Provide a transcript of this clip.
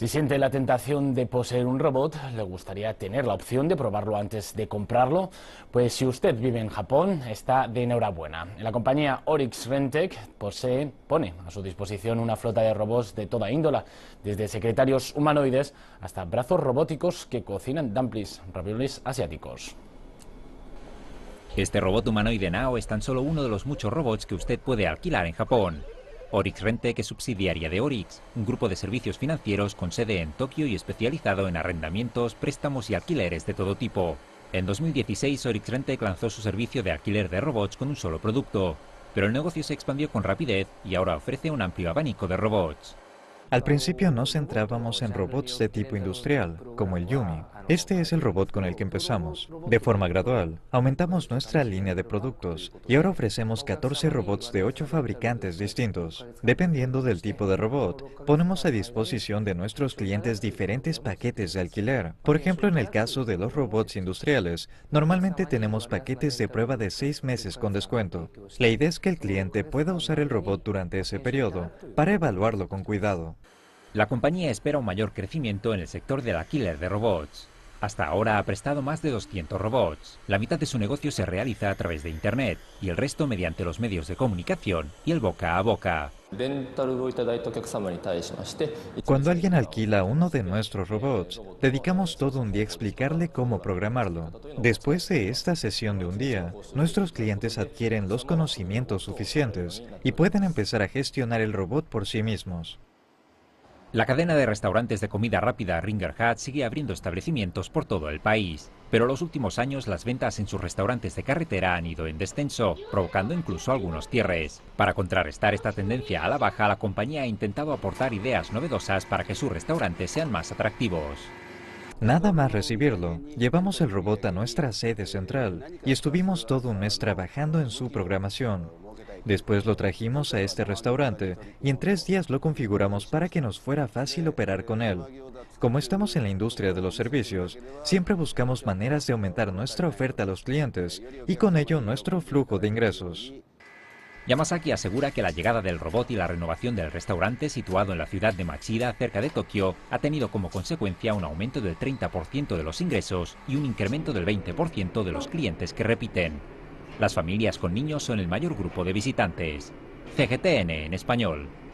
Si siente la tentación de poseer un robot, le gustaría tener la opción de probarlo antes de comprarlo, pues si usted vive en Japón, está de enhorabuena. La compañía Oryx Rentec posee, pone a su disposición una flota de robots de toda índola, desde secretarios humanoides hasta brazos robóticos que cocinan dumplings, raviolis asiáticos. Este robot humanoide Nao es tan solo uno de los muchos robots que usted puede alquilar en Japón. Orix Rentec es subsidiaria de Orix, un grupo de servicios financieros con sede en Tokio y especializado en arrendamientos, préstamos y alquileres de todo tipo. En 2016, Orix Rentec lanzó su servicio de alquiler de robots con un solo producto, pero el negocio se expandió con rapidez y ahora ofrece un amplio abanico de robots. Al principio nos centrábamos en robots de tipo industrial, como el Yumi, este es el robot con el que empezamos. De forma gradual, aumentamos nuestra línea de productos y ahora ofrecemos 14 robots de 8 fabricantes distintos. Dependiendo del tipo de robot, ponemos a disposición de nuestros clientes diferentes paquetes de alquiler. Por ejemplo, en el caso de los robots industriales, normalmente tenemos paquetes de prueba de 6 meses con descuento. La idea es que el cliente pueda usar el robot durante ese periodo para evaluarlo con cuidado. La compañía espera un mayor crecimiento en el sector del alquiler de robots. Hasta ahora ha prestado más de 200 robots. La mitad de su negocio se realiza a través de Internet y el resto mediante los medios de comunicación y el boca a boca. Cuando alguien alquila uno de nuestros robots, dedicamos todo un día a explicarle cómo programarlo. Después de esta sesión de un día, nuestros clientes adquieren los conocimientos suficientes y pueden empezar a gestionar el robot por sí mismos. La cadena de restaurantes de comida rápida Ringer Hut sigue abriendo establecimientos por todo el país, pero los últimos años las ventas en sus restaurantes de carretera han ido en descenso, provocando incluso algunos cierres. Para contrarrestar esta tendencia a la baja, la compañía ha intentado aportar ideas novedosas para que sus restaurantes sean más atractivos. Nada más recibirlo, llevamos el robot a nuestra sede central y estuvimos todo un mes trabajando en su programación. Después lo trajimos a este restaurante y en tres días lo configuramos para que nos fuera fácil operar con él. Como estamos en la industria de los servicios, siempre buscamos maneras de aumentar nuestra oferta a los clientes y con ello nuestro flujo de ingresos. Yamasaki asegura que la llegada del robot y la renovación del restaurante situado en la ciudad de Machida, cerca de Tokio, ha tenido como consecuencia un aumento del 30% de los ingresos y un incremento del 20% de los clientes que repiten. Las familias con niños son el mayor grupo de visitantes. CGTN en español.